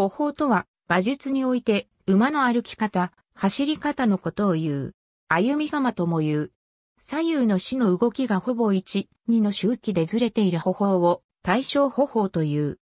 歩法とは、馬術において、馬の歩き方、走り方のことを言う。歩み様とも言う。左右の死の動きがほぼ1、2の周期でずれている歩法を、対象歩法という。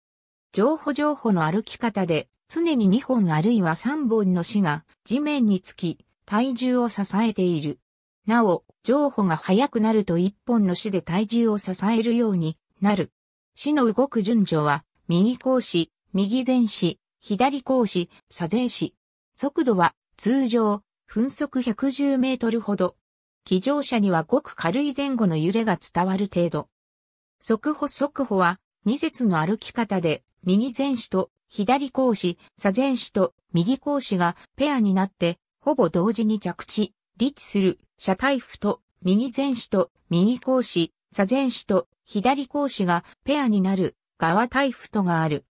情歩情歩の歩き方で、常に2本あるいは3本の死が、地面につき、体重を支えている。なお、情歩が速くなると1本の死で体重を支えるようになる。死の動く順序は、右格子、右前肢、左甲子、左前子。速度は通常、分速110メートルほど。機乗車にはごく軽い前後の揺れが伝わる程度。速歩速歩は、二節の歩き方で、右前子と左甲子、左前子と右甲子がペアになって、ほぼ同時に着地、立地する車体譜と右前子と右甲子、左前子と左甲子がペアになる側体譜とがある。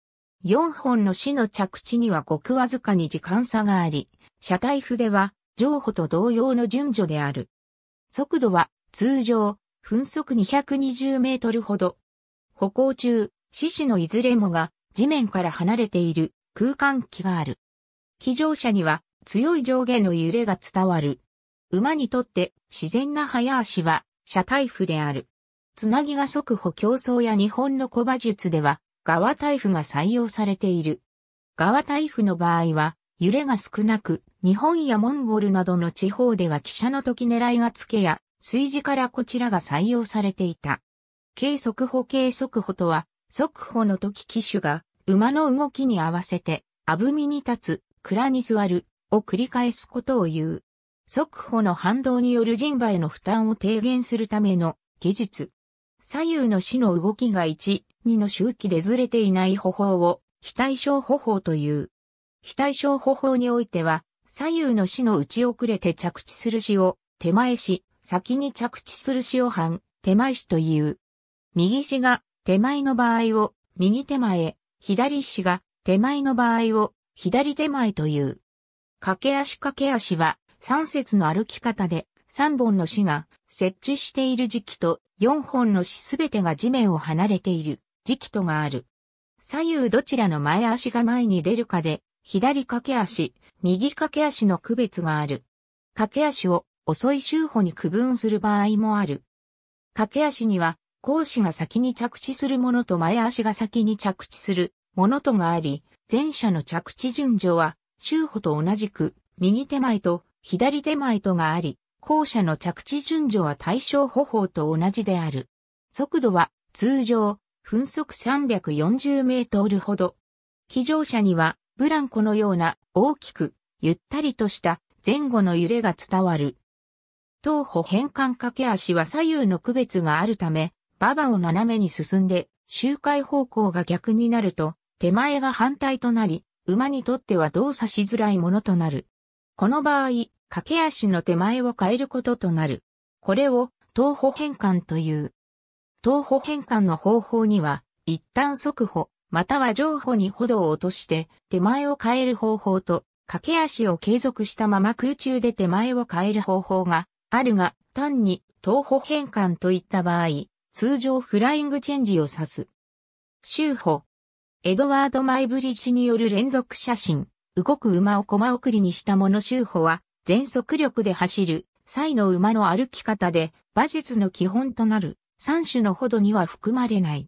4本の死の着地にはごくわずかに時間差があり、車体筆は上歩と同様の順序である。速度は通常、分速220メートルほど。歩行中、四肢のいずれもが地面から離れている空間機がある。騎乗車には強い上下の揺れが伝わる。馬にとって自然な早足は車体譜である。つなぎが速歩競争や日本の小馬術では側台風が採用されている。側台風の場合は、揺れが少なく、日本やモンゴルなどの地方では汽車の時狙いがつけや、炊事からこちらが採用されていた。軽速歩軽速歩とは、速歩の時機種が、馬の動きに合わせて、あぶみに立つ、蔵に座る、を繰り返すことを言う。速歩の反動による人馬への負担を低減するための技術。左右の死の動きが1、2の周期でずれていない歩法を非対称歩法という。非対称歩法においては、左右の死の打ち遅れて着地する死を手前死、先に着地する死を半、手前死という。右死が手前の場合を右手前、左死が手前の場合を左手前という。駆け足駆け足は3節の歩き方で3本の死が設置している時期と4本の死すべてが地面を離れている。時期とがある。左右どちらの前足が前に出るかで、左駆け足、右駆け足の区別がある。駆け足を遅い周歩に区分する場合もある。駆け足には、講師が先に着地するものと前足が先に着地するものとがあり、前者の着地順序は、周歩と同じく、右手前と左手前とがあり、後者の着地順序は対象歩法と同じである。速度は通常、分速340メートルほど。騎乗者には、ブランコのような大きく、ゆったりとした前後の揺れが伝わる。頭歩変換駆け足は左右の区別があるため、馬場を斜めに進んで、周回方向が逆になると、手前が反対となり、馬にとっては動作しづらいものとなる。この場合、駆け足の手前を変えることとなる。これを、頭歩変換という。投歩変換の方法には、一旦速歩、または上歩に歩道を落として手前を変える方法と、駆け足を継続したまま空中で手前を変える方法があるが、単に投歩変換といった場合、通常フライングチェンジを指す。周歩。エドワード・マイブリッジによる連続写真、動く馬を駒送りにしたもの周歩は、全速力で走る、際の馬の歩き方で、馬術の基本となる。3種のほどには含まれない。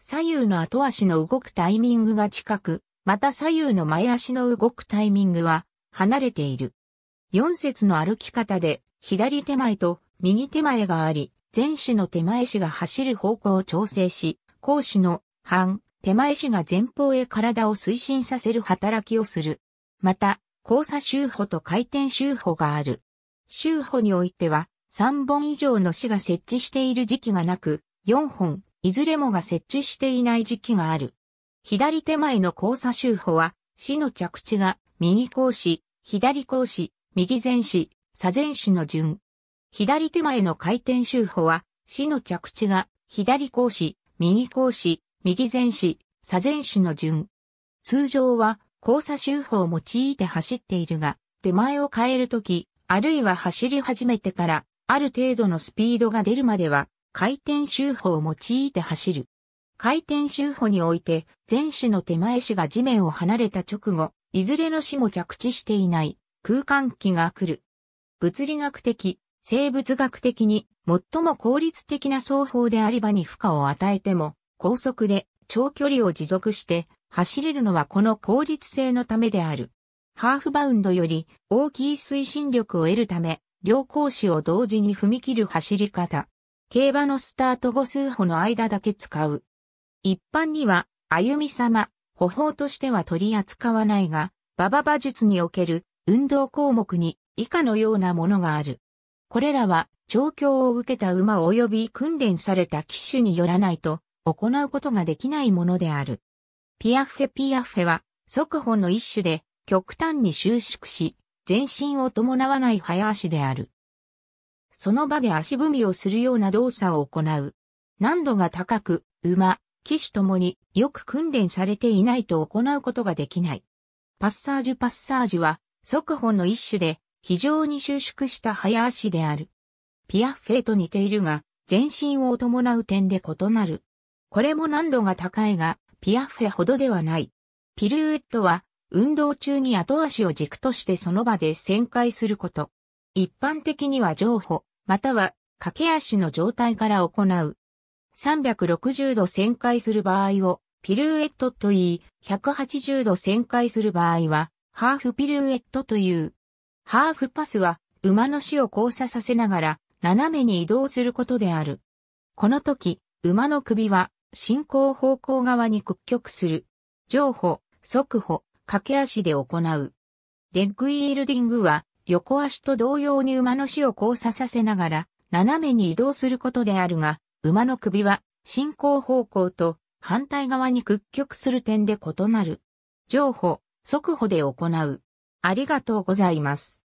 左右の後足の動くタイミングが近く、また左右の前足の動くタイミングは離れている。4節の歩き方で左手前と右手前があり、前種の手前足が走る方向を調整し、後肢の半手前足が前方へ体を推進させる働きをする。また、交差周歩と回転周歩がある。周歩においては、3本以上の市が設置している時期がなく、4本、いずれもが設置していない時期がある。左手前の交差周歩は、市の着地が右交師、左交師、右前師、左前師の順。左手前の回転周歩は、市の着地が左交師、右交師、右前師、左前師の順。通常は交差周歩を用いて走っているが、手前を変えるとき、あるいは走り始めてからある程度のスピードが出るまでは、回転周歩を用いて走る。回転周歩において、前肢の手前肢が地面を離れた直後、いずれの肢も着地していない、空間機が来る。物理学的、生物学的に、最も効率的な走法であり場に負荷を与えても、高速で長距離を持続して、走れるのはこの効率性のためである。ハーフバウンドより大きい推進力を得るため、両行子を同時に踏み切る走り方。競馬のスタート後数歩の間だけ使う。一般には、歩み様、歩法としては取り扱わないが、馬場馬術における運動項目に以下のようなものがある。これらは、調教を受けた馬及び訓練された騎手によらないと、行うことができないものである。ピアフェピアフェは、速歩の一種で、極端に収縮し、全身を伴わない早足である。その場で足踏みをするような動作を行う。難度が高く、馬、騎手ともによく訓練されていないと行うことができない。パッサージュパッサージュは、速歩の一種で、非常に収縮した早足である。ピアフェと似ているが、全身を伴う点で異なる。これも難度が高いが、ピアフェほどではない。ピルエットは運動中に後足を軸としてその場で旋回すること。一般的には上歩、または駆け足の状態から行う。360度旋回する場合をピルーエットと言い、180度旋回する場合はハーフピルーエットという。ハーフパスは馬の死を交差させながら斜めに移動することである。この時、馬の首は進行方向側に屈曲する。上歩、側歩、駆け足で行う。レッグイールディングは、横足と同様に馬の死を交差させながら、斜めに移動することであるが、馬の首は、進行方向と反対側に屈曲する点で異なる。上歩、速歩で行う。ありがとうございます。